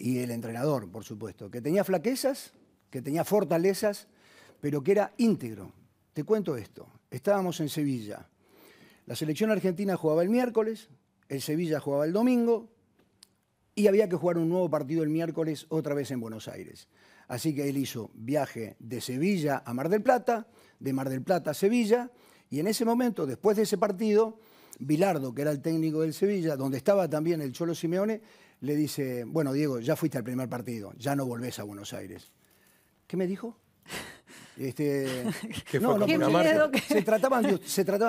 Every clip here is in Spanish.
y el entrenador, por supuesto, que tenía flaquezas, que tenía fortalezas, pero que era íntegro. Te cuento esto. Estábamos en Sevilla. La selección argentina jugaba el miércoles, el Sevilla jugaba el domingo y había que jugar un nuevo partido el miércoles otra vez en Buenos Aires. Así que él hizo viaje de Sevilla a Mar del Plata, de Mar del Plata a Sevilla y en ese momento, después de ese partido, Bilardo, que era el técnico del Sevilla, donde estaba también el Cholo Simeone, le dice, bueno, Diego, ya fuiste al primer partido, ya no volvés a Buenos Aires. ¿Qué me dijo? Este, que no, no, que... se, trataban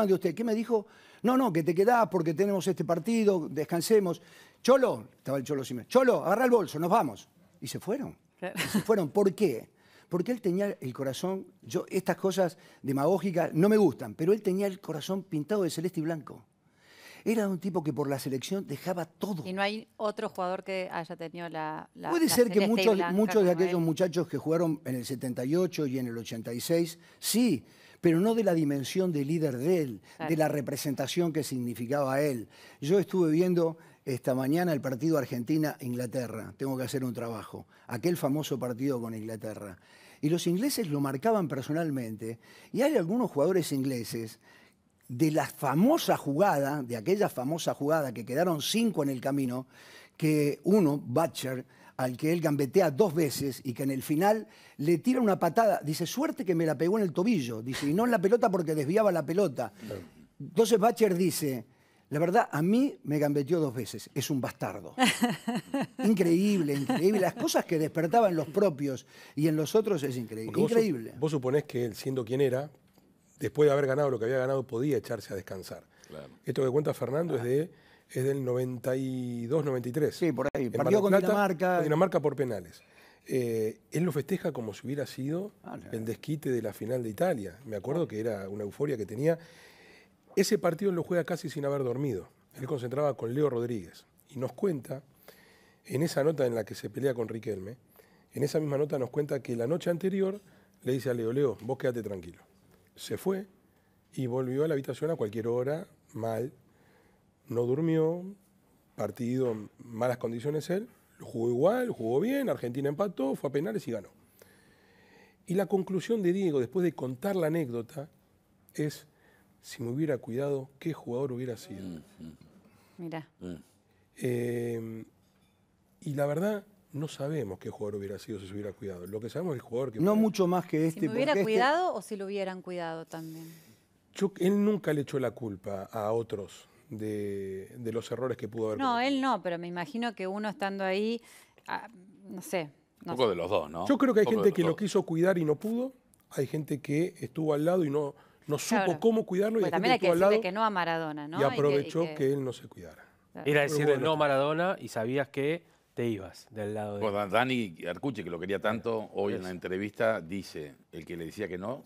de, usted. ¿Qué me dijo? No, no, que te quedás porque tenemos este partido, descansemos. Cholo, estaba el Cholo Simeone, Cholo, agarra el bolso, nos vamos. Y se fueron. se fueron. ¿Por qué? Porque él tenía el corazón, yo estas cosas demagógicas no me gustan, pero él tenía el corazón pintado de celeste y blanco. Era un tipo que por la selección dejaba todo. Y no hay otro jugador que haya tenido la... Puede ser que muchos, de aquellos muchachos que jugaron en el 78 y en el 86, sí, pero no de la dimensión de líder de él, de la representación que significaba él. Yo estuve viendo esta mañana el partido Argentina-Inglaterra, tengo que hacer un trabajo, aquel famoso partido con Inglaterra. Y los ingleses lo marcaban personalmente, y hay algunos jugadores ingleses de la famosa jugada, de aquella famosa jugada que quedaron cinco en el camino, que uno, Butcher, al que él gambetea dos veces y que en el final le tira una patada, dice, suerte que me la pegó en el tobillo, dice, y no en la pelota porque desviaba la pelota. Entonces Butcher dice, la verdad, a mí me gambeteó dos veces, es un bastardo. increíble, increíble. Las cosas que despertaban los propios y en los otros es increíble. increíble. vos suponés que él, siendo quien era, después de haber ganado lo que había ganado, podía echarse a descansar. Esto que cuenta Fernando es de es del 92-93. Sí, por ahí. Partido con Dinamarca. Dinamarca por penales. Eh, él lo festeja como si hubiera sido ah, el desquite de la final de Italia. Me acuerdo ah. que era una euforia que tenía. Ese partido lo juega casi sin haber dormido. Él concentraba con Leo Rodríguez. Y nos cuenta, en esa nota en la que se pelea con Riquelme, en esa misma nota nos cuenta que la noche anterior le dice a Leo, Leo, vos quédate tranquilo se fue y volvió a la habitación a cualquier hora, mal. No durmió, partido en malas condiciones él, jugó igual, jugó bien, Argentina empató, fue a penales y ganó. Y la conclusión de Diego, después de contar la anécdota, es, si me hubiera cuidado, ¿qué jugador hubiera sido? Mm, mm. mira mm. em, y la verdad, no sabemos qué jugador hubiera sido si se hubiera cuidado. Lo que sabemos es el jugador que... No mucho más que este. Si hubiera este cuidado o si lo hubieran cuidado también. él nunca le echó la culpa a otros de, los errores que pudo haber No, él no, pero me imagino que uno estando ahí, ah, no sé. Un poco de los dos, ¿no? Yo creo que hay gente que lo quiso cuidar y no pudo. Hay gente que estuvo al lado y no, no supo cómo cuidarlo. y también hay que decirle que no a Maradona, ¿no? Y aprovechó que, él no se cuidara. Era decirle no a Maradona y sabías que te ibas del lado de... Dani Arcuche que lo quería tanto, hoy en la entrevista dice, el que le decía que no,